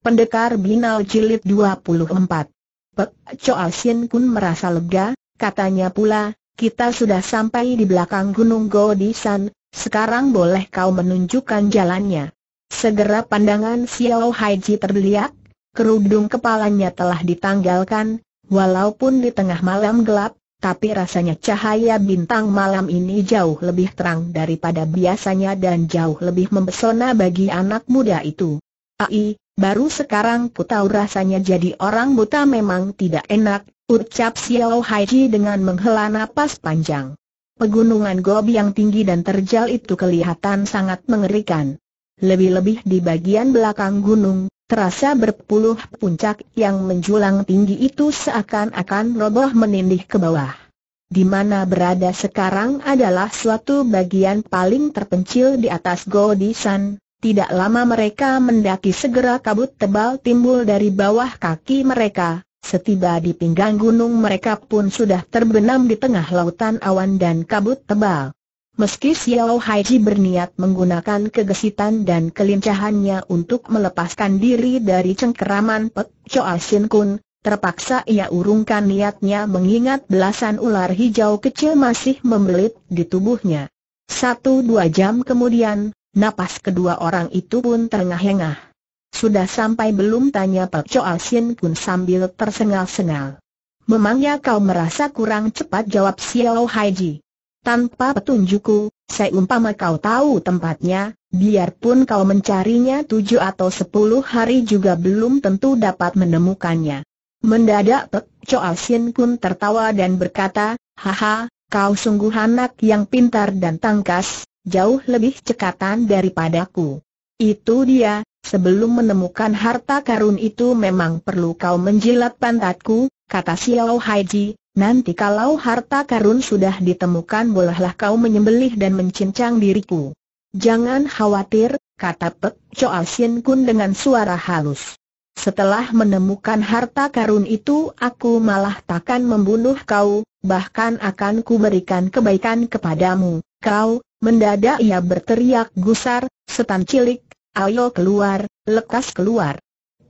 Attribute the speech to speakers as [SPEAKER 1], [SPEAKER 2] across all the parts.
[SPEAKER 1] Pendekar Binal Jilid 24 Pek Choa Shin Kun merasa lega, katanya pula, kita sudah sampai di belakang Gunung Godisan, sekarang boleh kau menunjukkan jalannya. Segera pandangan Xiao Haiji terbeliak, kerudung kepalanya telah ditanggalkan, walaupun di tengah malam gelap, tapi rasanya cahaya bintang malam ini jauh lebih terang daripada biasanya dan jauh lebih mempesona bagi anak muda itu. Ai, baru sekarang ku tahu rasanya jadi orang buta memang tidak enak, ucap Xiao Haiji dengan menghela napas panjang. Pegunungan Gobi yang tinggi dan terjal itu kelihatan sangat mengerikan. Lebih-lebih di bagian belakang gunung, terasa berpuluh puncak yang menjulang tinggi itu seakan-akan roboh menindih ke bawah di mana berada sekarang adalah suatu bagian paling terpencil di atas Godisan, tidak lama mereka mendaki segera kabut tebal timbul dari bawah kaki mereka, setiba di pinggang gunung mereka pun sudah terbenam di tengah lautan awan dan kabut tebal. Meski Xiao Haiji berniat menggunakan kegesitan dan kelincahannya untuk melepaskan diri dari cengkeraman Pek Choa Shin Kun, terpaksa ia urungkan niatnya mengingat belasan ular hijau kecil masih membelit di tubuhnya. Satu dua jam kemudian, Napas kedua orang itu pun terengah-engah. Sudah sampai belum tanya Pek Choa Sin pun sambil tersengal-sengal. Memangnya kau merasa kurang cepat jawab Xiao Haiji. Tanpa petunjukku, saya umpama kau tahu tempatnya, biarpun kau mencarinya tujuh atau sepuluh hari juga belum tentu dapat menemukannya. Mendadak Pek Choa Sin Kun tertawa dan berkata, Haha, kau sungguh anak yang pintar dan tangkas, jauh lebih cekatan daripadaku. Itu dia, sebelum menemukan harta karun itu memang perlu kau menjilat pantatku, kata Xiao Haiji, nanti kalau harta karun sudah ditemukan bolehlah kau menyembelih dan mencincang diriku. Jangan khawatir, kata Pek Choa Sien Kun dengan suara halus. Setelah menemukan harta karun itu aku malah takkan membunuh kau, bahkan akan kuberikan kebaikan kepadamu, Kau, mendadak ia berteriak gusar, setan cilik, ayo keluar, lekas keluar.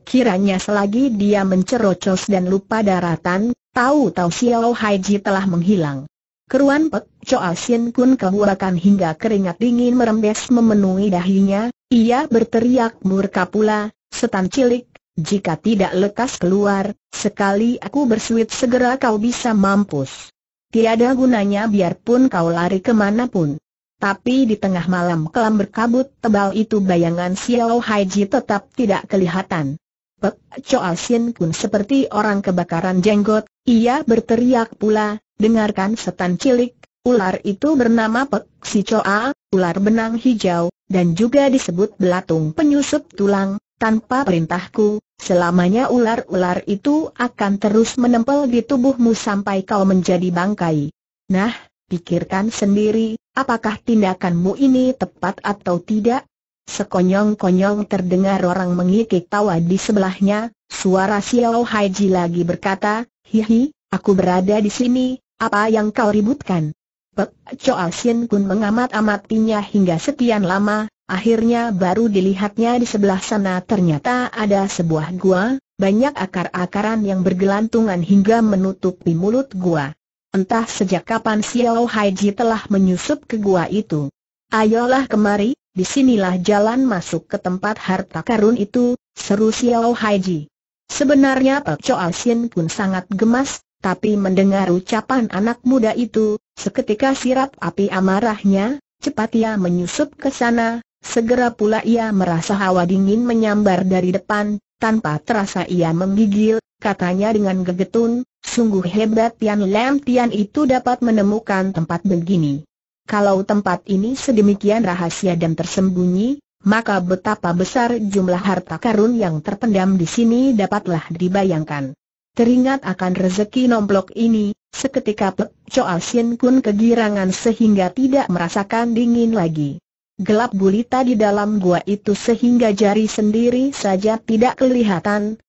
[SPEAKER 1] Kiranya selagi dia mencerocos dan lupa daratan, tahu-tahu Xiao Haiji telah menghilang. Keruan Pek Choa Sin Kun kehuakan hingga keringat dingin merembes memenuhi dahinya, ia berteriak murka pula, setan cilik, jika tidak lekas keluar, sekali aku bersuit segera kau bisa mampus. Tiada gunanya biarpun kau lari kemanapun. Tapi di tengah malam kelam berkabut tebal itu bayangan Xiao Haiji tetap tidak kelihatan. Pek Choa Sin Kun seperti orang kebakaran jenggot, ia berteriak pula, dengarkan setan cilik, ular itu bernama Pek Si Choa, ular benang hijau, dan juga disebut belatung penyusup tulang, tanpa perintahku, selamanya ular-ular itu akan terus menempel di tubuhmu sampai kau menjadi bangkai. Nah, pikirkan sendiri, apakah tindakanmu ini tepat atau tidak? Sekonyong-konyong terdengar orang mengikik tawa di sebelahnya, suara Xiao Haiji lagi berkata, Hihi, aku berada di sini, apa yang kau ributkan? Pek Choa Sin Kun mengamat-amatinya hingga sekian lama, Akhirnya baru dilihatnya di sebelah sana ternyata ada sebuah gua, banyak akar-akaran yang bergelantungan hingga menutupi mulut gua. Entah sejak kapan Xiao Haiji telah menyusup ke gua itu. Ayolah kemari, disinilah jalan masuk ke tempat harta karun itu, seru Xiao Haiji. Sebenarnya Pak Choa Xin pun sangat gemas, tapi mendengar ucapan anak muda itu, seketika sirap api amarahnya, cepat ia menyusup ke sana, Segera pula ia merasa hawa dingin menyambar dari depan, tanpa terasa ia menggigil, katanya dengan gegetun, sungguh hebat Tian Lam Tian itu dapat menemukan tempat begini. Kalau tempat ini sedemikian rahasia dan tersembunyi, maka betapa besar jumlah harta karun yang terpendam di sini dapatlah dibayangkan. Teringat akan rezeki nomplok ini, seketika Pek Choa Sien Kun kegirangan sehingga tidak merasakan dingin lagi gelap gulita di dalam gua itu sehingga jari sendiri saja tidak kelihatan.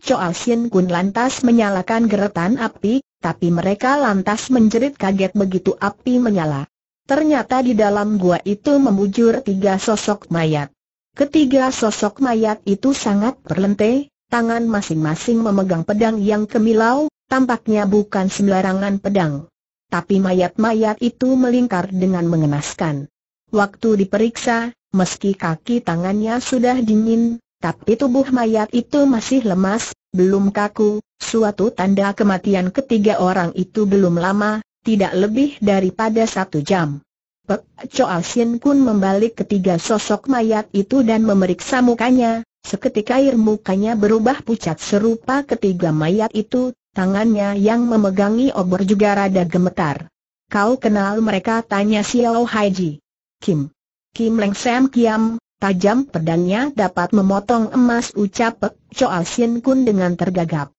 [SPEAKER 1] Choa Sin Kun lantas menyalakan geretan api, tapi mereka lantas menjerit kaget begitu api menyala. Ternyata di dalam gua itu memujur tiga sosok mayat. Ketiga sosok mayat itu sangat berlente, tangan masing-masing memegang pedang yang kemilau, tampaknya bukan sembarangan pedang. Tapi mayat-mayat itu melingkar dengan mengenaskan. Waktu diperiksa, meski kaki tangannya sudah dingin, tapi tubuh mayat itu masih lemas, belum kaku, suatu tanda kematian ketiga orang itu belum lama, tidak lebih daripada satu jam. Pek Choa Sin Kun membalik ketiga sosok mayat itu dan memeriksa mukanya, seketika air mukanya berubah pucat serupa ketiga mayat itu, tangannya yang memegangi obor juga rada gemetar. Kau kenal mereka tanya Xiao Haiji. Kim. Kim Leng Sam Kiam, tajam pedangnya dapat memotong emas ucap Pek Choa Sin Kun dengan tergagap.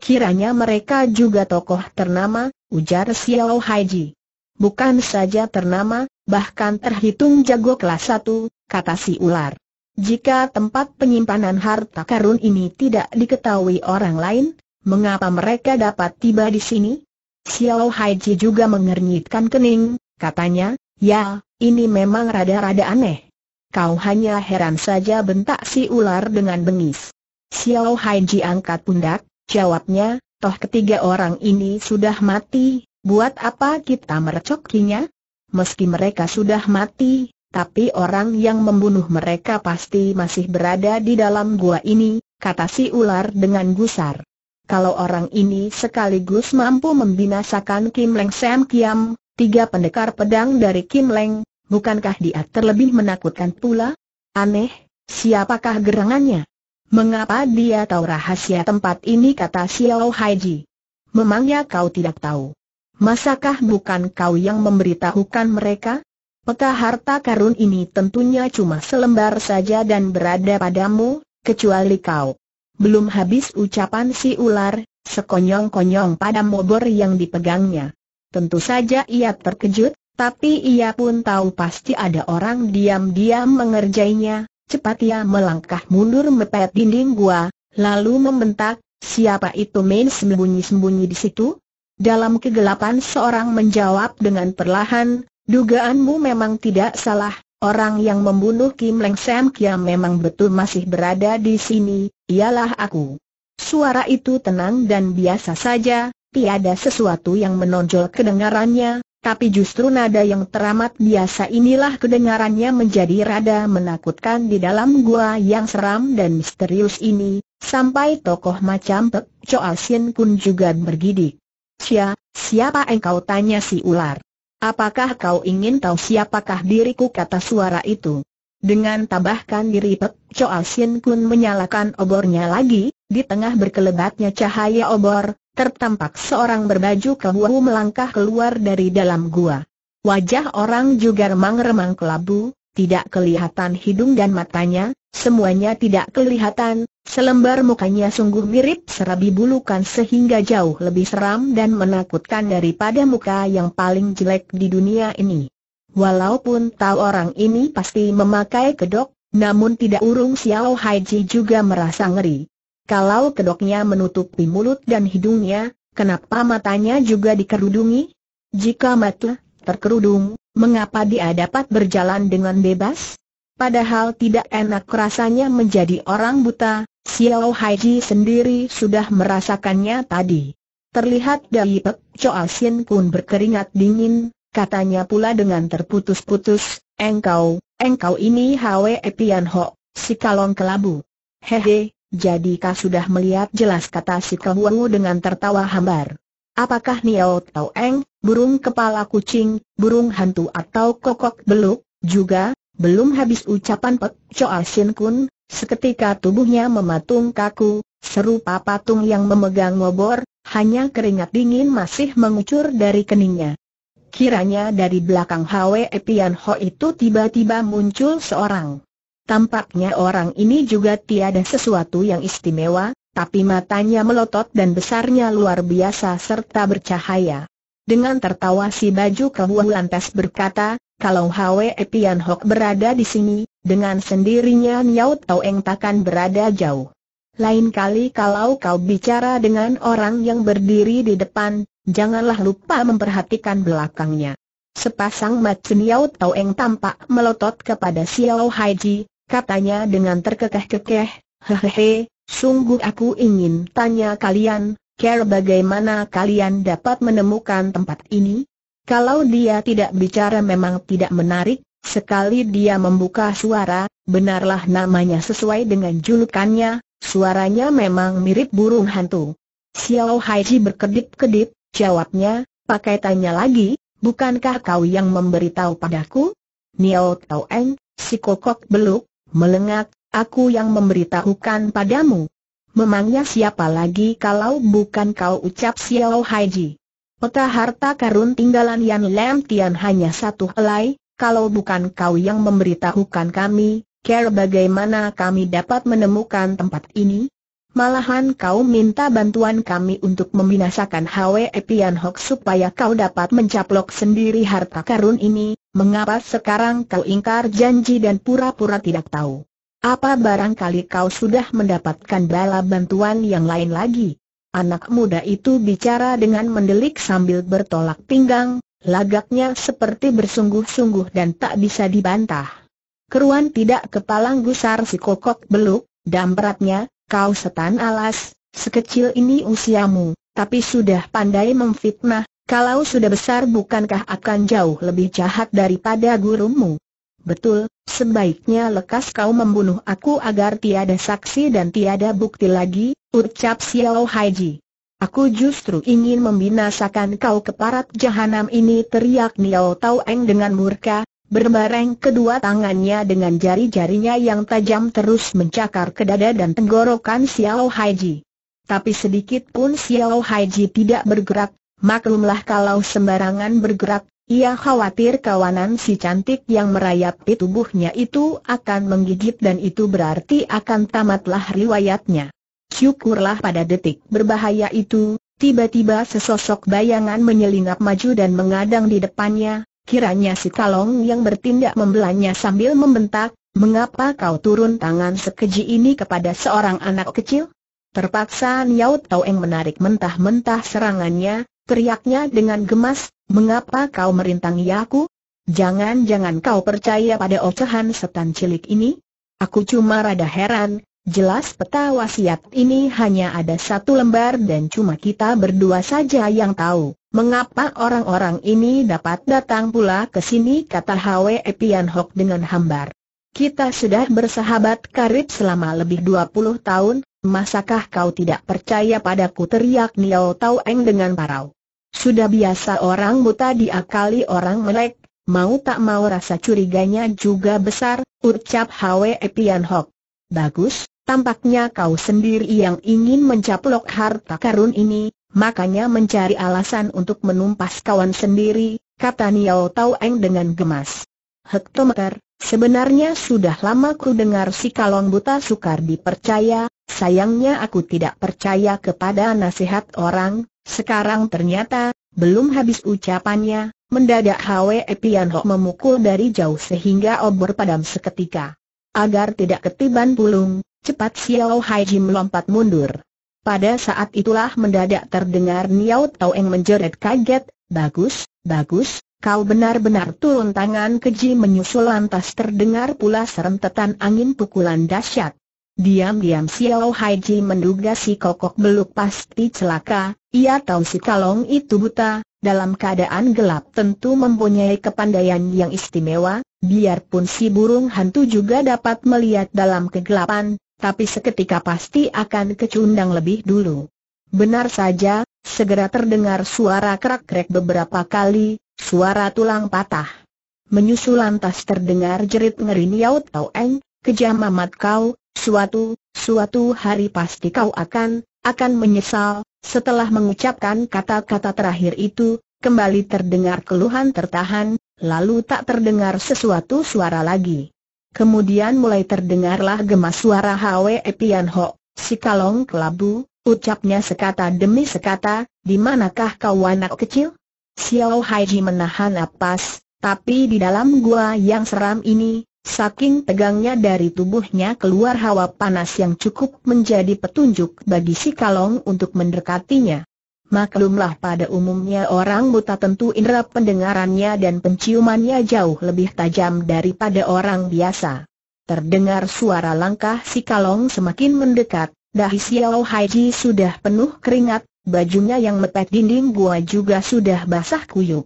[SPEAKER 1] Kiranya mereka juga tokoh ternama, ujar Xiao Haiji. Bukan saja ternama, bahkan terhitung jago kelas satu, kata si ular. Jika tempat penyimpanan harta karun ini tidak diketahui orang lain, mengapa mereka dapat tiba di sini? Xiao Haiji juga mengernyitkan kening, katanya, Ya, ini memang rada-rada aneh. Kau hanya heran saja bentak si ular dengan bengis. Xiao Haiji angkat pundak, jawabnya, toh ketiga orang ini sudah mati, buat apa kita merecokinya? Meski mereka sudah mati, tapi orang yang membunuh mereka pasti masih berada di dalam gua ini, kata si ular dengan gusar. Kalau orang ini sekaligus mampu membinasakan Kim Leng Sam Kiam, Tiga pendekar pedang dari Kim Leng, bukankah dia terlebih menakutkan pula? Aneh, siapakah gerangannya? Mengapa dia tahu rahasia tempat ini kata Xiao Haiji? Memangnya kau tidak tahu? Masakah bukan kau yang memberitahukan mereka? Peta harta karun ini tentunya cuma selembar saja dan berada padamu, kecuali kau. Belum habis ucapan si ular, sekonyong-konyong pada obor yang dipegangnya. Tentu saja ia terkejut, tapi ia pun tahu pasti ada orang diam-diam mengerjainya, cepat ia melangkah mundur mepet dinding gua, lalu membentak, siapa itu main sembunyi-sembunyi di situ? Dalam kegelapan seorang menjawab dengan perlahan, dugaanmu memang tidak salah, orang yang membunuh Kim Leng Sam Kia memang betul masih berada di sini, ialah aku. Suara itu tenang dan biasa saja, ada sesuatu yang menonjol kedengarannya, tapi justru nada yang teramat biasa inilah kedengarannya menjadi rada menakutkan di dalam gua yang seram dan misterius ini, sampai tokoh macam Pek Choa Sin pun juga bergidik. Sia, siapa engkau tanya si ular? Apakah kau ingin tahu siapakah diriku kata suara itu? Dengan tabahkan diri Pek Choa Sin pun menyalakan obornya lagi, di tengah berkelebatnya cahaya obor, tertampak seorang berbaju kelabu melangkah keluar dari dalam gua. Wajah orang juga remang-remang kelabu, tidak kelihatan hidung dan matanya, semuanya tidak kelihatan, selembar mukanya sungguh mirip serabi bulukan sehingga jauh lebih seram dan menakutkan daripada muka yang paling jelek di dunia ini. Walaupun tahu orang ini pasti memakai kedok, namun tidak urung Xiao Haiji juga merasa ngeri. Kalau kedoknya menutupi mulut dan hidungnya, kenapa matanya juga dikerudungi? Jika mata terkerudung, mengapa dia dapat berjalan dengan bebas? Padahal tidak enak rasanya menjadi orang buta, Xiao Haiji sendiri sudah merasakannya tadi. Terlihat dari Pek Choa Sin Kun berkeringat dingin, katanya pula dengan terputus-putus, engkau, engkau ini Hwe Pian Ho, si kalong kelabu. Hehe, jadi kau sudah melihat jelas kata si Kehuangu dengan tertawa hambar. Apakah Niao Tau Eng, burung kepala kucing, burung hantu atau kokok beluk, juga, belum habis ucapan Pek Choa Sin Kun, seketika tubuhnya mematung kaku, serupa patung yang memegang ngobor, hanya keringat dingin masih mengucur dari keningnya. Kiranya dari belakang Hwe Pian Ho itu tiba-tiba muncul seorang. Tampaknya orang ini juga tiada sesuatu yang istimewa, tapi matanya melotot dan besarnya luar biasa serta bercahaya. Dengan tertawa si baju kehuah lantas berkata, kalau Hwe Pian Hok berada di sini, dengan sendirinya Niao Tau Eng takkan berada jauh. Lain kali kalau kau bicara dengan orang yang berdiri di depan, janganlah lupa memperhatikan belakangnya. Sepasang mata Niao Tau Eng tampak melotot kepada Xiao Haiji, katanya dengan terkekeh-kekeh, hehehe, sungguh aku ingin tanya kalian, care bagaimana kalian dapat menemukan tempat ini? Kalau dia tidak bicara memang tidak menarik, sekali dia membuka suara, benarlah namanya sesuai dengan julukannya, suaranya memang mirip burung hantu. Xiao Haiji berkedip-kedip, jawabnya, pakai tanya lagi, bukankah kau yang memberitahu padaku? Niao Tau Eng, si kokok beluk, Melengak, aku yang memberitahukan padamu. Memangnya siapa lagi kalau bukan kau ucap Xiao Haiji? Peta harta karun tinggalan Yan Lam Tian hanya satu helai, kalau bukan kau yang memberitahukan kami, care bagaimana kami dapat menemukan tempat ini? Malahan kau minta bantuan kami untuk membinasakan Hwe Pian Hok supaya kau dapat mencaplok sendiri harta karun ini, mengapa sekarang kau ingkar janji dan pura-pura tidak tahu? Apa barangkali kau sudah mendapatkan bala bantuan yang lain lagi? Anak muda itu bicara dengan mendelik sambil bertolak pinggang, lagaknya seperti bersungguh-sungguh dan tak bisa dibantah. Keruan tidak kepalang gusar si kokok beluk, dan dampratnya, kau setan alas, sekecil ini usiamu, tapi sudah pandai memfitnah, kalau sudah besar bukankah akan jauh lebih jahat daripada gurumu? Betul, sebaiknya lekas kau membunuh aku agar tiada saksi dan tiada bukti lagi, ucap Xiao Haiji. Aku justru ingin membinasakan kau ke keparat jahanam ini teriak Niao Tau Eng dengan murka, Berbareng kedua tangannya dengan jari-jarinya yang tajam terus mencakar ke dada dan tenggorokan Xiao Haiji. Tapi sedikit pun Xiao Haiji tidak bergerak, maklumlah kalau sembarangan bergerak, ia khawatir kawanan si cantik yang merayap di tubuhnya itu akan menggigit dan itu berarti akan tamatlah riwayatnya. Syukurlah pada detik berbahaya itu, tiba-tiba sesosok bayangan menyelinap maju dan mengadang di depannya, Kiranya si Kalong yang bertindak membelanya sambil membentak, mengapa kau turun tangan sekeji ini kepada seorang anak kecil? Terpaksa Niao Eng menarik mentah-mentah serangannya, teriaknya dengan gemas, mengapa kau merintangi aku? Jangan-jangan kau percaya pada ocehan setan cilik ini? Aku cuma rada heran, Jelas peta wasiat ini hanya ada satu lembar dan cuma kita berdua saja yang tahu. Mengapa orang-orang ini dapat datang pula ke sini kata Hwe Pian Hock dengan hambar. Kita sudah bersahabat karib selama lebih 20 tahun, masakah kau tidak percaya padaku teriak Niao Tau Eng dengan parau. Sudah biasa orang buta diakali orang melek, mau tak mau rasa curiganya juga besar, ucap Hwe Pian Hock. Bagus, Tampaknya kau sendiri yang ingin mencaplok harta karun ini, makanya mencari alasan untuk menumpas kawan sendiri, kata Niao Tau Eng dengan gemas. Hektometer, sebenarnya sudah lama ku dengar si kalong buta sukar dipercaya, sayangnya aku tidak percaya kepada nasihat orang, sekarang ternyata, belum habis ucapannya, mendadak Hwe Epian Ho memukul dari jauh sehingga obor padam seketika. Agar tidak ketiban pulung, Cepat Xiao Haiji melompat mundur. Pada saat itulah mendadak terdengar Niao yang menjerit kaget, bagus, bagus, kau benar-benar turun tangan keji menyusul lantas terdengar pula serentetan angin pukulan dahsyat. Diam-diam Xiao Haiji menduga si kokok beluk pasti celaka, ia tahu si kalong itu buta, dalam keadaan gelap tentu mempunyai kepandaian yang istimewa, biarpun si burung hantu juga dapat melihat dalam kegelapan, tapi seketika pasti akan kecundang lebih dulu. Benar saja, segera terdengar suara kerak-kerak beberapa kali, suara tulang patah. Menyusul lantas terdengar jerit ngeri Niao Eng, kejam amat kau, suatu, suatu hari pasti kau akan, akan menyesal, setelah mengucapkan kata-kata terakhir itu, kembali terdengar keluhan tertahan, lalu tak terdengar sesuatu suara lagi. Kemudian mulai terdengarlah gemas suara Hwe Pian Ho, si kalong kelabu, ucapnya sekata demi sekata, di manakah kau anak kecil? Xiao Haiji menahan napas, tapi di dalam gua yang seram ini, saking tegangnya dari tubuhnya keluar hawa panas yang cukup menjadi petunjuk bagi si kalong untuk mendekatinya. Maklumlah pada umumnya orang buta tentu indera pendengarannya dan penciumannya jauh lebih tajam daripada orang biasa. Terdengar suara langkah si kalong semakin mendekat, dahi Xiao Haiji sudah penuh keringat, bajunya yang mepet dinding gua juga sudah basah kuyuk.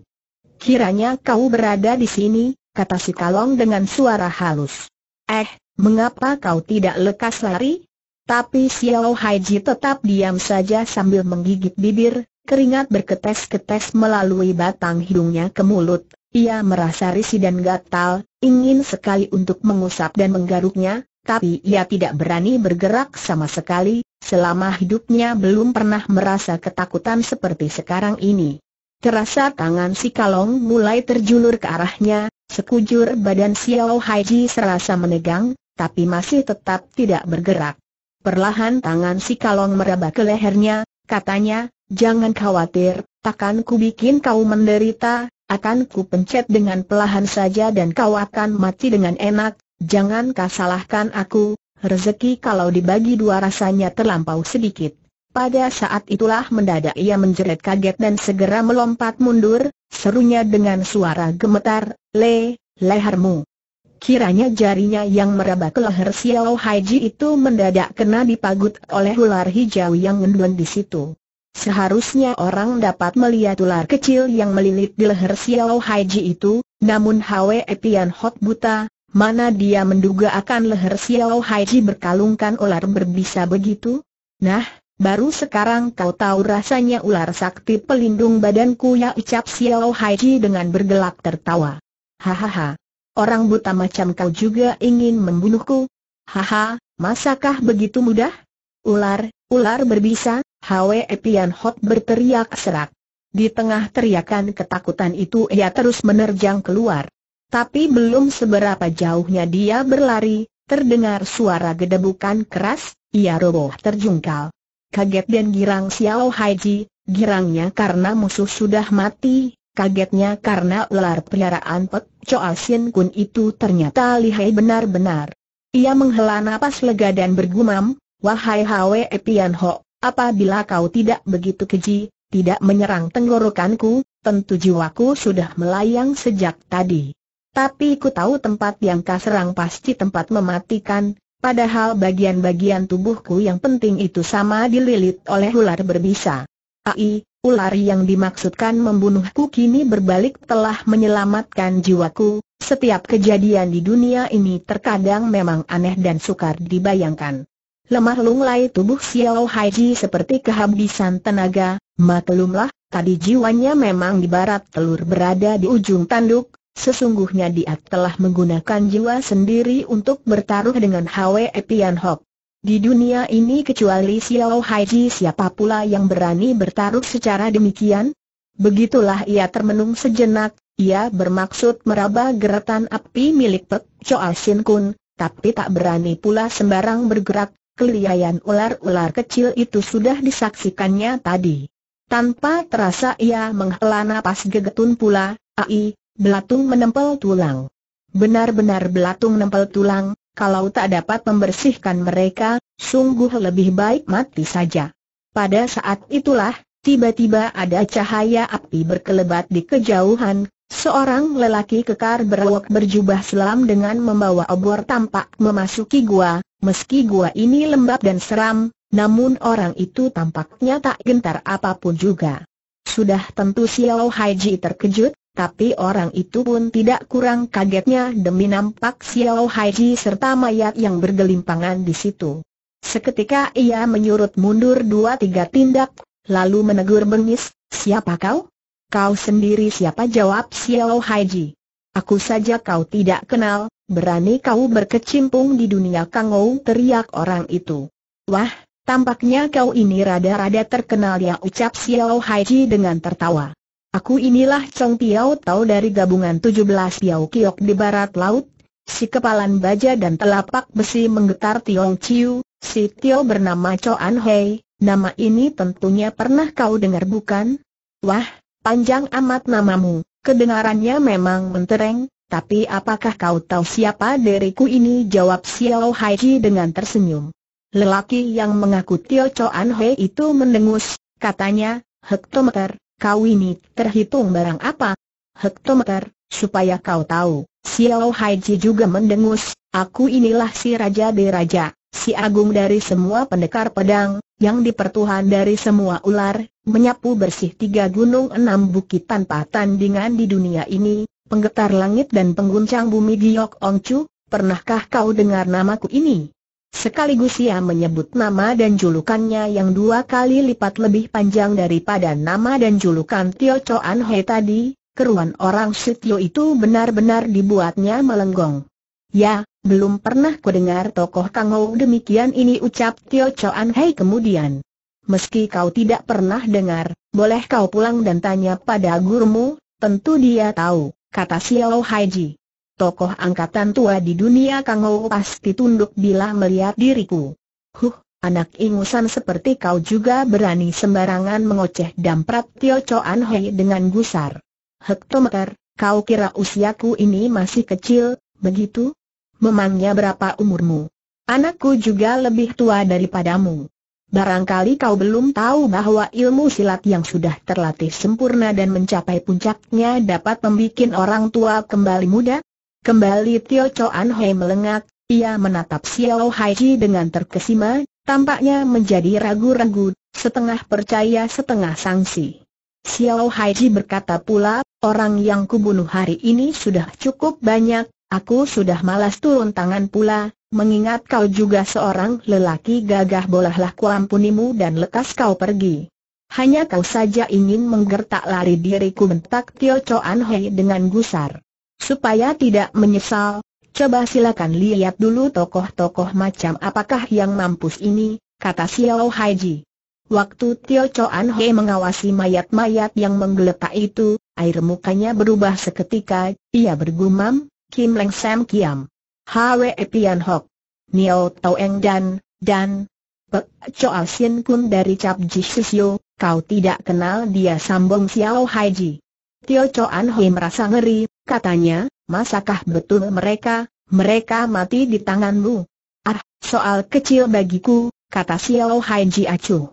[SPEAKER 1] Kiranya kau berada di sini, kata si kalong dengan suara halus. Eh, mengapa kau tidak lekas lari? Tapi Xiao Haiji tetap diam saja sambil menggigit bibir, keringat berketes-ketes melalui batang hidungnya ke mulut. Ia merasa risih dan gatal, ingin sekali untuk mengusap dan menggaruknya, tapi ia tidak berani bergerak sama sekali, selama hidupnya belum pernah merasa ketakutan seperti sekarang ini. Terasa tangan si kalong mulai terjulur ke arahnya, sekujur badan Xiao Haiji serasa menegang, tapi masih tetap tidak bergerak. Perlahan tangan si kalong meraba ke lehernya, katanya, jangan khawatir, takkan ku bikin kau menderita, akan ku pencet dengan pelahan saja dan kau akan mati dengan enak, jangan kau aku, rezeki kalau dibagi dua rasanya terlampau sedikit. Pada saat itulah mendadak ia menjerit kaget dan segera melompat mundur, serunya dengan suara gemetar, Le, lehermu. Kiranya jarinya yang meraba ke leher Xiao Haiji itu mendadak kena dipagut oleh ular hijau yang ngendun di situ. Seharusnya orang dapat melihat ular kecil yang melilit di leher Xiao Haiji itu, namun Hwe Pian Hot buta, mana dia menduga akan leher Xiao Haiji berkalungkan ular berbisa begitu? Nah, baru sekarang kau tahu rasanya ular sakti pelindung badanku ya ucap Xiao Haiji dengan bergelak tertawa. Hahaha. Orang buta macam kau juga ingin membunuhku? Haha, masakah begitu mudah? Ular, ular berbisa, Hwe Pian Hot berteriak serak. Di tengah teriakan ketakutan itu ia terus menerjang keluar. Tapi belum seberapa jauhnya dia berlari, terdengar suara gedebukan keras, ia roboh terjungkal. Kaget dan girang Xiao Haiji, girangnya karena musuh sudah mati, Kagetnya karena ular peliharaan Pek Choa Sin Kun itu ternyata lihai benar-benar. Ia menghela napas lega dan bergumam, Wahai Hwe Pian Ho, apabila kau tidak begitu keji, tidak menyerang tenggorokanku, tentu jiwaku sudah melayang sejak tadi. Tapi ku tahu tempat yang kau serang pasti tempat mematikan, padahal bagian-bagian tubuhku yang penting itu sama dililit oleh ular berbisa. Ai, Ular yang dimaksudkan membunuhku kini berbalik telah menyelamatkan jiwaku, setiap kejadian di dunia ini terkadang memang aneh dan sukar dibayangkan. Lemah lunglai tubuh Xiao Haiji seperti kehabisan tenaga, maklumlah, tadi jiwanya memang di barat telur berada di ujung tanduk, sesungguhnya dia telah menggunakan jiwa sendiri untuk bertaruh dengan Hwe Pian Hock. Di dunia ini kecuali Xiao Haiji siapa pula yang berani bertaruh secara demikian? Begitulah ia termenung sejenak, ia bermaksud meraba geretan api milik Pek Choa Sin Kun, tapi tak berani pula sembarang bergerak, keliayan ular-ular kecil itu sudah disaksikannya tadi. Tanpa terasa ia menghela napas gegetun pula, ai, belatung menempel tulang. Benar-benar belatung menempel tulang, kalau tak dapat membersihkan mereka, sungguh lebih baik mati saja. Pada saat itulah, tiba-tiba ada cahaya api berkelebat di kejauhan, seorang lelaki kekar berwok berjubah selam dengan membawa obor tampak memasuki gua, meski gua ini lembab dan seram, namun orang itu tampaknya tak gentar apapun juga. Sudah tentu Xiao Haiji terkejut, tapi orang itu pun tidak kurang kagetnya demi nampak Xiao Haiji serta mayat yang bergelimpangan di situ. Seketika ia menyurut mundur dua tiga tindak, lalu menegur bengis, siapa kau? Kau sendiri siapa jawab Xiao Haiji. Aku saja kau tidak kenal, berani kau berkecimpung di dunia Kangou teriak orang itu. Wah, tampaknya kau ini rada-rada terkenal ya ucap Xiao Haiji dengan tertawa. Aku inilah Chong Piao Tau dari gabungan 17 Piao Kiok di Barat Laut, si kepalan baja dan telapak besi menggetar Tiong Chiu, si Tio bernama Choan Hei, nama ini tentunya pernah kau dengar bukan? Wah, panjang amat namamu, kedengarannya memang mentereng, tapi apakah kau tahu siapa diriku ini? Jawab Xiao Hai dengan tersenyum. Lelaki yang mengaku Tio Choan Hei itu mendengus, katanya, hektometer, kau ini terhitung barang apa? Hektometer, supaya kau tahu, Xiao Haiji juga mendengus, aku inilah si Raja de Raja, si agung dari semua pendekar pedang, yang dipertuhan dari semua ular, menyapu bersih tiga gunung enam bukit tanpa tandingan di dunia ini, penggetar langit dan pengguncang bumi Giok Chu, pernahkah kau dengar namaku ini? Sekaligus ia menyebut nama dan julukannya yang dua kali lipat lebih panjang daripada nama dan julukan Tio Choan Hei tadi, keruan orang Sitio itu benar-benar dibuatnya melenggong. Ya, belum pernah kudengar tokoh Kang Kangou demikian ini ucap Tio Choan Hei kemudian. Meski kau tidak pernah dengar, boleh kau pulang dan tanya pada gurumu, tentu dia tahu, kata Xiao Haiji tokoh angkatan tua di dunia Kang Ou pasti tunduk bila melihat diriku. Huh, anak ingusan seperti kau juga berani sembarangan mengoceh damprat Tio Choan Hei dengan gusar. Hektometer, kau kira usiaku ini masih kecil, begitu? Memangnya berapa umurmu? Anakku juga lebih tua daripadamu. Barangkali kau belum tahu bahwa ilmu silat yang sudah terlatih sempurna dan mencapai puncaknya dapat membuat orang tua kembali muda? Kembali Tio Choan Hei melengak, ia menatap Xiao Hai Ji dengan terkesima, tampaknya menjadi ragu-ragu, setengah percaya setengah sangsi. Xiao Hai Ji berkata pula, orang yang kubunuh hari ini sudah cukup banyak, aku sudah malas turun tangan pula, mengingat kau juga seorang lelaki gagah bolehlah kuampunimu dan lekas kau pergi. Hanya kau saja ingin menggertak lari diriku bentak Tio Choan Hei dengan gusar. Supaya tidak menyesal, coba silakan lihat dulu tokoh-tokoh macam apakah yang mampus ini, kata Xiao Haiji. Waktu Tio Chuan He mengawasi mayat-mayat yang menggeletak itu, air mukanya berubah seketika, ia bergumam, Kim Leng Sam Kiam. Hwe Pian Hok. Nio Eng dan, dan, Pek Choa Sin Kun dari Cap Jishisyo, kau tidak kenal dia sambung Xiao Haiji. Tio Chuan He merasa ngeri, katanya, masakah betul mereka, mereka mati di tanganmu? Ah, soal kecil bagiku, kata Xiao Hai Acu.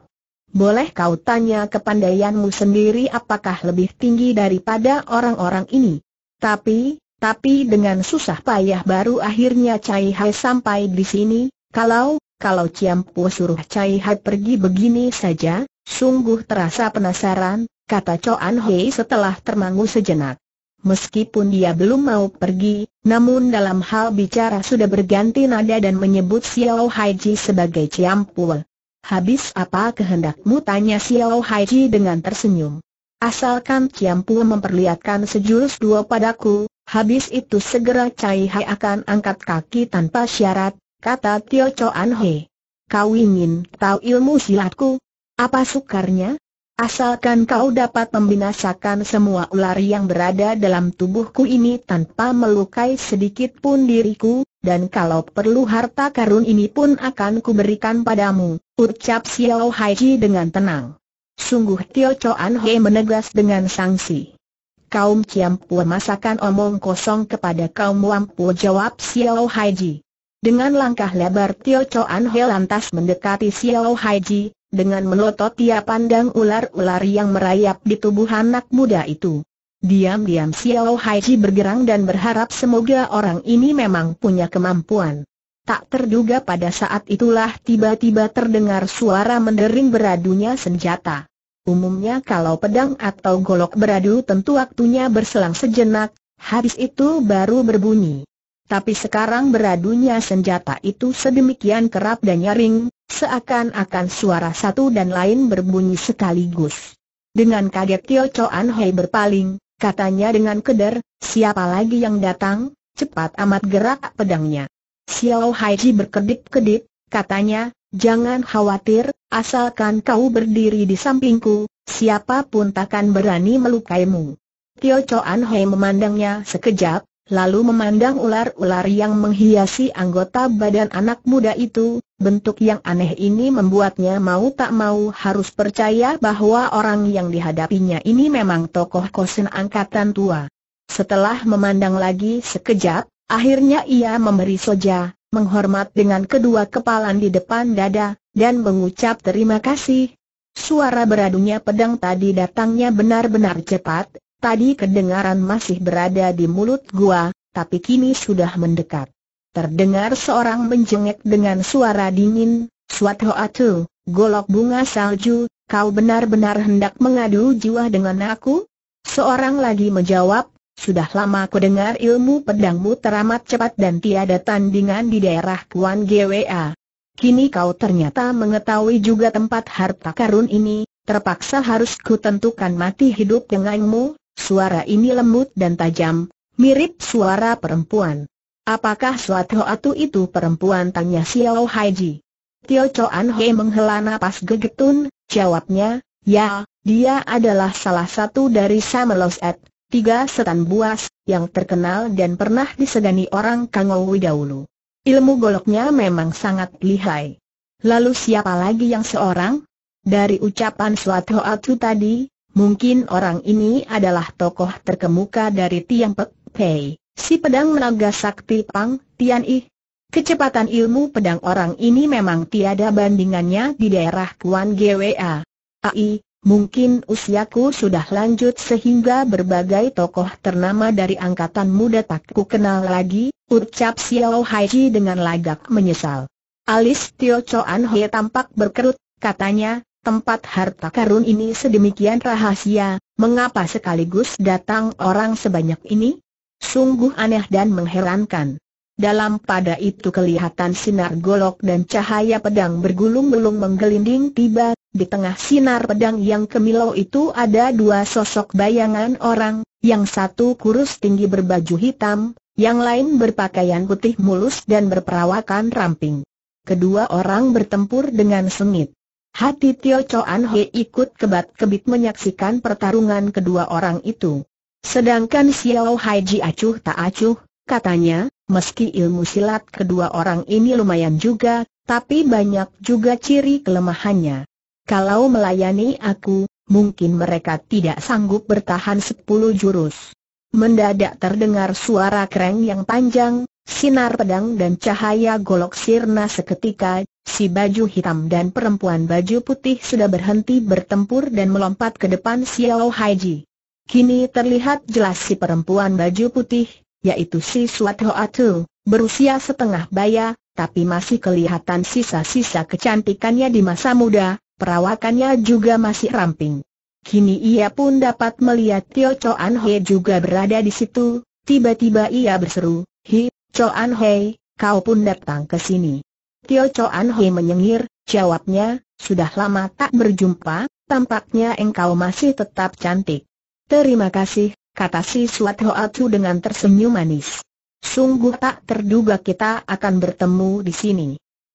[SPEAKER 1] Boleh kau tanya kepandaianmu sendiri apakah lebih tinggi daripada orang-orang ini. Tapi, tapi dengan susah payah baru akhirnya Cai Hai sampai di sini, kalau, kalau Ciampu suruh Cai Hai pergi begini saja, sungguh terasa penasaran, kata Choan Hei setelah termangu sejenak. Meskipun dia belum mau pergi, namun dalam hal bicara sudah berganti nada dan menyebut Xiao Haiji sebagai Ciampul. Habis apa kehendakmu tanya Xiao Haiji dengan tersenyum. Asalkan Ciampul memperlihatkan sejurus dua padaku, habis itu segera Cai Hai akan angkat kaki tanpa syarat, kata Tio Chuan Hei. Kau ingin tahu ilmu silatku? Apa sukarnya? Asalkan kau dapat membinasakan semua ular yang berada dalam tubuhku ini tanpa melukai sedikit pun diriku, dan kalau perlu harta karun ini pun akan kuberikan padamu, ucap Xiao Haiji dengan tenang. Sungguh Tio Chuan He menegas dengan sanksi. Kaum Ciampu masakan omong kosong kepada kaum Wampu jawab Xiao Haiji. Dengan langkah lebar Tio Chuan He lantas mendekati Xiao Haiji, dengan melotot ia pandang ular-ular yang merayap di tubuh anak muda itu. Diam-diam Xiao Haiji bergerang dan berharap semoga orang ini memang punya kemampuan. Tak terduga pada saat itulah tiba-tiba terdengar suara mendering beradunya senjata. Umumnya kalau pedang atau golok beradu tentu waktunya berselang sejenak, habis itu baru berbunyi. Tapi sekarang beradunya senjata itu sedemikian kerap dan nyaring, Seakan-akan suara satu dan lain berbunyi sekaligus. Dengan kaget Tio Chuan Hei berpaling, katanya dengan keder, siapa lagi yang datang, cepat amat gerak pedangnya. Xiao Hai Haiji berkedip-kedip, katanya, jangan khawatir, asalkan kau berdiri di sampingku, siapapun takkan berani melukaimu. Tio Chuan Hei memandangnya sekejap, lalu memandang ular-ular yang menghiasi anggota badan anak muda itu, bentuk yang aneh ini membuatnya mau tak mau harus percaya bahwa orang yang dihadapinya ini memang tokoh kosin angkatan tua. Setelah memandang lagi sekejap, akhirnya ia memberi soja, menghormat dengan kedua kepalan di depan dada, dan mengucap terima kasih. Suara beradunya pedang tadi datangnya benar-benar cepat, Tadi kedengaran masih berada di mulut gua, tapi kini sudah mendekat. Terdengar seorang menjengek dengan suara dingin, Suat Hoatu, golok bunga salju, kau benar-benar hendak mengadu jiwa dengan aku? Seorang lagi menjawab, sudah lama ku dengar ilmu pedangmu teramat cepat dan tiada tandingan di daerah Kuan GWA. Kini kau ternyata mengetahui juga tempat harta karun ini, terpaksa harus ku tentukan mati hidup denganmu, Suara ini lembut dan tajam, mirip suara perempuan. Apakah suatu atu itu perempuan tanya Xiao Haiji? Tio Chuan He menghela napas gegetun, jawabnya, ya, dia adalah salah satu dari Sameloset, tiga setan buas, yang terkenal dan pernah disegani orang Kangowi dahulu. Ilmu goloknya memang sangat lihai. Lalu siapa lagi yang seorang? Dari ucapan suatu atu tadi, Mungkin orang ini adalah tokoh terkemuka dari Tiang Pek Pei, si pedang naga sakti Pang Tian I. Kecepatan ilmu pedang orang ini memang tiada bandingannya di daerah Kuan Gwa. Ai, mungkin usiaku sudah lanjut sehingga berbagai tokoh ternama dari angkatan muda tak ku kenal lagi, ucap Xiao Haiji dengan lagak menyesal. Alis Tio Chuan He tampak berkerut, katanya, tempat harta karun ini sedemikian rahasia, mengapa sekaligus datang orang sebanyak ini? Sungguh aneh dan mengherankan. Dalam pada itu kelihatan sinar golok dan cahaya pedang bergulung-gulung menggelinding tiba, di tengah sinar pedang yang kemilau itu ada dua sosok bayangan orang, yang satu kurus tinggi berbaju hitam, yang lain berpakaian putih mulus dan berperawakan ramping. Kedua orang bertempur dengan sengit. Hati Tio Choan He ikut kebat-kebit menyaksikan pertarungan kedua orang itu. Sedangkan Xiao Hai Ji acuh tak acuh, katanya, meski ilmu silat kedua orang ini lumayan juga, tapi banyak juga ciri kelemahannya. Kalau melayani aku, mungkin mereka tidak sanggup bertahan sepuluh jurus. Mendadak terdengar suara kereng yang panjang, Sinar pedang dan cahaya golok sirna seketika, si baju hitam dan perempuan baju putih sudah berhenti bertempur dan melompat ke depan Xiao Haiji. Kini terlihat jelas si perempuan baju putih, yaitu si Suat Hoatu, berusia setengah baya, tapi masih kelihatan sisa-sisa kecantikannya di masa muda, perawakannya juga masih ramping. Kini ia pun dapat melihat Tio Choan He juga berada di situ, tiba-tiba ia berseru, Hi, Choan Hei, kau pun datang ke sini. Tio Choan Hei menyengir, jawabnya, sudah lama tak berjumpa, tampaknya engkau masih tetap cantik. Terima kasih, kata si Suat Tu dengan tersenyum manis. Sungguh tak terduga kita akan bertemu di sini.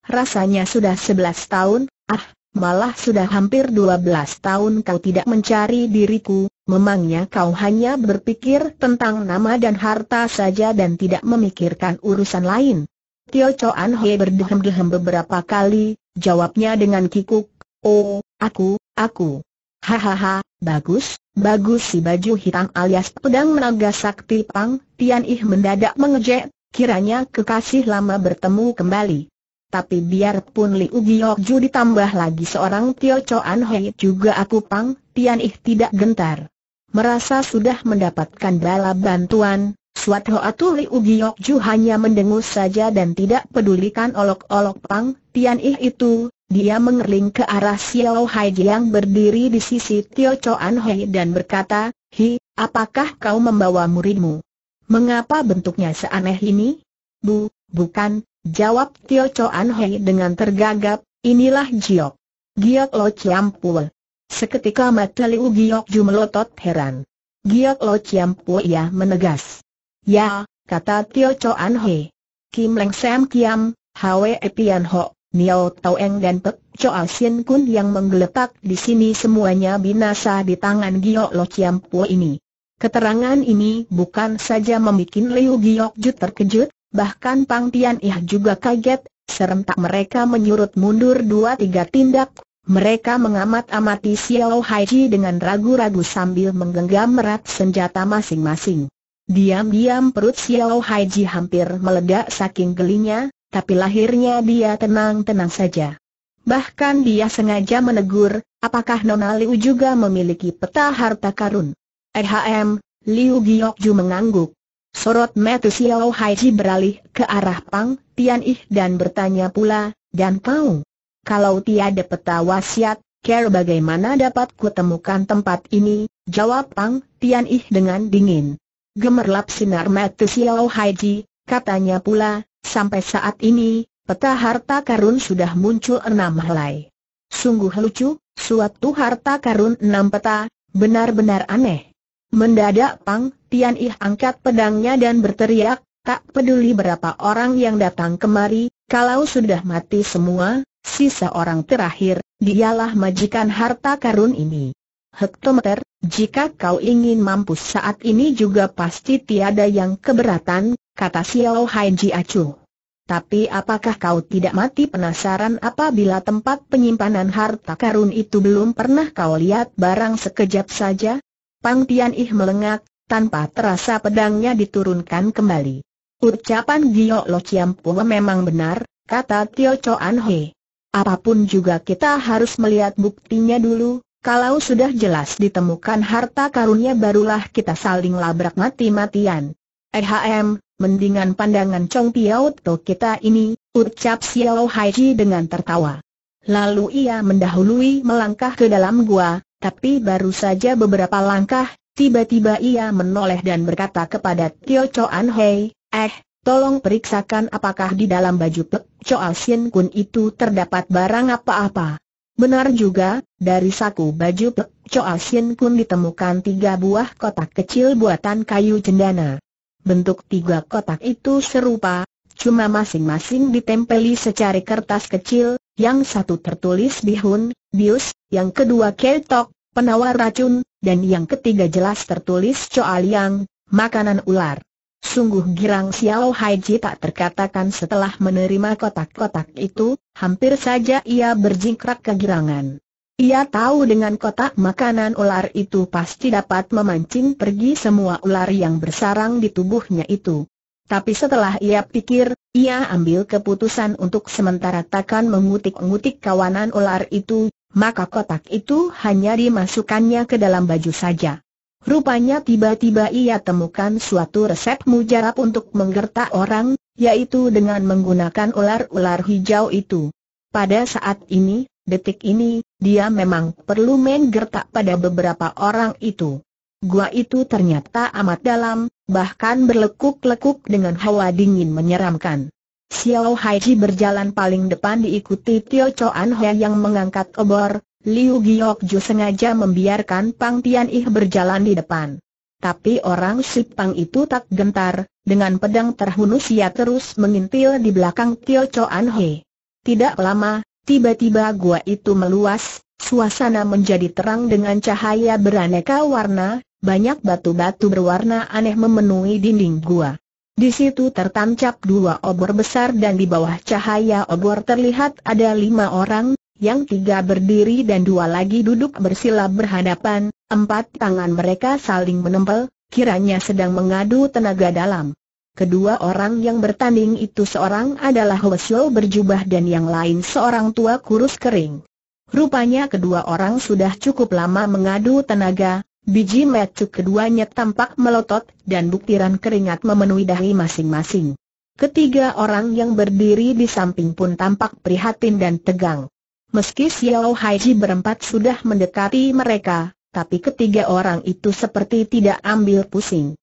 [SPEAKER 1] Rasanya sudah 11 tahun, ah, malah sudah hampir 12 tahun kau tidak mencari diriku, memangnya kau hanya berpikir tentang nama dan harta saja dan tidak memikirkan urusan lain. Tio Choan He berdehem-dehem beberapa kali, jawabnya dengan kikuk, Oh, aku, aku. Hahaha, bagus, bagus si baju hitam alias pedang naga sakti pang, Tian Ih mendadak mengejek, kiranya kekasih lama bertemu kembali. Tapi biarpun Liu Giokju ditambah lagi seorang Tio Choan Hei juga aku pang, Tian Ih tidak gentar. Merasa sudah mendapatkan bala bantuan, Suat Hoa Tu Liu Giokju hanya mendengus saja dan tidak pedulikan olok-olok pang, Tian Ih itu, dia mengerling ke arah Xiao Hai yang berdiri di sisi Tio Choan Hei dan berkata, Hi, apakah kau membawa muridmu? Mengapa bentuknya seaneh ini? Bu, bukan, Jawab Tio Choan Hei dengan tergagap, inilah Giok. Giok Lo Ciampul. Seketika mata Liu Giok Ju melotot heran. Giok Lo Ciampul ia menegas. Ya, kata Tio Choan Hei. Kim Leng Sam Kiam, Hwe Pian Ho, Niao Tau Eng dan Pek Choa Sien Kun yang menggeletak di sini semuanya binasa di tangan Giok Lo Ciampu ini. Keterangan ini bukan saja membuat Liu Giok Ju terkejut, bahkan Pang Tian Ih juga kaget, serentak mereka menyurut mundur dua tiga tindak, mereka mengamat-amati Xiao Haiji dengan ragu-ragu sambil menggenggam erat senjata masing-masing. Diam-diam perut Xiao Haiji hampir meledak saking gelinya, tapi lahirnya dia tenang-tenang saja. Bahkan dia sengaja menegur, apakah Nona Liu juga memiliki peta harta karun? Ehm, Liu Giokju mengangguk. Sorot mata Xiao Haiji beralih ke arah Pang Tian Ih dan bertanya pula, dan Pao, kalau tiada peta wasiat, Care bagaimana dapat kutemukan tempat ini? Jawab Pang Tian Ih dengan dingin. Gemerlap sinar mata Xiao Haiji, katanya pula, sampai saat ini, peta harta karun sudah muncul enam helai. Sungguh lucu, suatu harta karun enam peta, benar-benar aneh. Mendadak Pang Tian Ih angkat pedangnya dan berteriak, tak peduli berapa orang yang datang kemari, kalau sudah mati semua, sisa orang terakhir, dialah majikan harta karun ini. Hektometer, jika kau ingin mampus saat ini juga pasti tiada yang keberatan, kata Xiao Hai Ji Acu. Tapi apakah kau tidak mati penasaran apabila tempat penyimpanan harta karun itu belum pernah kau lihat barang sekejap saja? Pang Tian Ih melengak, tanpa terasa pedangnya diturunkan kembali. Ucapan Gio Lo Chiam Pua memang benar, kata Tio Choan He. Apapun juga kita harus melihat buktinya dulu, kalau sudah jelas ditemukan harta karunnya, barulah kita saling labrak mati-matian. Ehm, mendingan pandangan Chong Piao To kita ini, ucap Xiao Haiji dengan tertawa. Lalu ia mendahului melangkah ke dalam gua, tapi baru saja beberapa langkah, tiba-tiba ia menoleh dan berkata kepada Tio Chuan Hei, eh, tolong periksakan apakah di dalam baju Pek Choa Sien Kun itu terdapat barang apa-apa. Benar juga, dari saku baju Pek Choa Sien Kun ditemukan tiga buah kotak kecil buatan kayu cendana. Bentuk tiga kotak itu serupa, cuma masing-masing ditempeli secari kertas kecil, yang satu tertulis bihun, bius, yang kedua keltok, penawar racun, dan yang ketiga jelas tertulis coa liang, makanan ular. Sungguh girang Xiao Haiji tak terkatakan setelah menerima kotak-kotak itu, hampir saja ia berjingkrak kegirangan. Ia tahu dengan kotak makanan ular itu pasti dapat memancing pergi semua ular yang bersarang di tubuhnya itu. Tapi setelah ia pikir, ia ambil keputusan untuk sementara takkan mengutik-ngutik kawanan ular itu, maka kotak itu hanya dimasukkannya ke dalam baju saja. Rupanya tiba-tiba ia temukan suatu resep mujarab untuk menggertak orang, yaitu dengan menggunakan ular-ular hijau itu. Pada saat ini, detik ini, dia memang perlu menggertak pada beberapa orang itu. Gua itu ternyata amat dalam, bahkan berlekuk-lekuk dengan hawa dingin menyeramkan. Xiao Haiji berjalan paling depan diikuti Tio Chuan He yang mengangkat obor, Liu Giokju sengaja membiarkan Pang Tian Ih berjalan di depan. Tapi orang sipang itu tak gentar, dengan pedang terhunus ia terus mengintil di belakang Tio Chuan He. Tidak lama, tiba-tiba gua itu meluas, Suasana menjadi terang dengan cahaya beraneka warna, banyak batu-batu berwarna aneh memenuhi dinding gua. Di situ tertancap dua obor besar dan di bawah cahaya obor terlihat ada lima orang, yang tiga berdiri dan dua lagi duduk bersila berhadapan, empat tangan mereka saling menempel, kiranya sedang mengadu tenaga dalam. Kedua orang yang bertanding itu seorang adalah Hwesyo berjubah dan yang lain seorang tua kurus kering. Rupanya kedua orang sudah cukup lama mengadu tenaga, Biji metu keduanya tampak melotot dan butiran keringat memenuhi dahi masing-masing. Ketiga orang yang berdiri di samping pun tampak prihatin dan tegang. Meski Xiao Haiji berempat sudah mendekati mereka, tapi ketiga orang itu seperti tidak ambil pusing.